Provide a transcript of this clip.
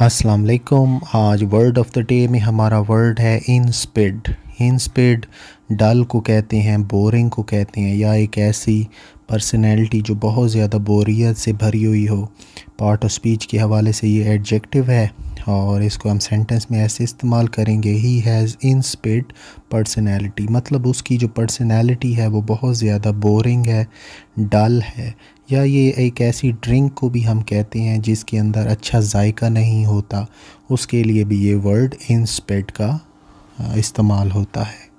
अस्सलाम वालेकुम आज वर्ड ऑफ़ द डे में हमारा वर्ड है इंस्पिड इंस्पिड डल को कहते हैं बोरिंग को कहते हैं या एक ऐसी पर्सनैलिटी जो बहुत ज़्यादा बोरियत से भरी हुई हो पार्ट ऑफ स्पीच के हवाले से ये एडजेक्टिव है और इसको हम सेंटेंस में ऐसे इस्तेमाल करेंगे ही हैज़ इंस्पिड पर्सनैलिटी मतलब उसकी जो पर्सनैलिटी है वो बहुत ज़्यादा बोरिंग है डल है या ये एक ऐसी ड्रिंक को भी हम कहते हैं जिसके अंदर अच्छा जायका नहीं होता उसके लिए भी ये वर्ड इंस्पेड का इस्तेमाल होता है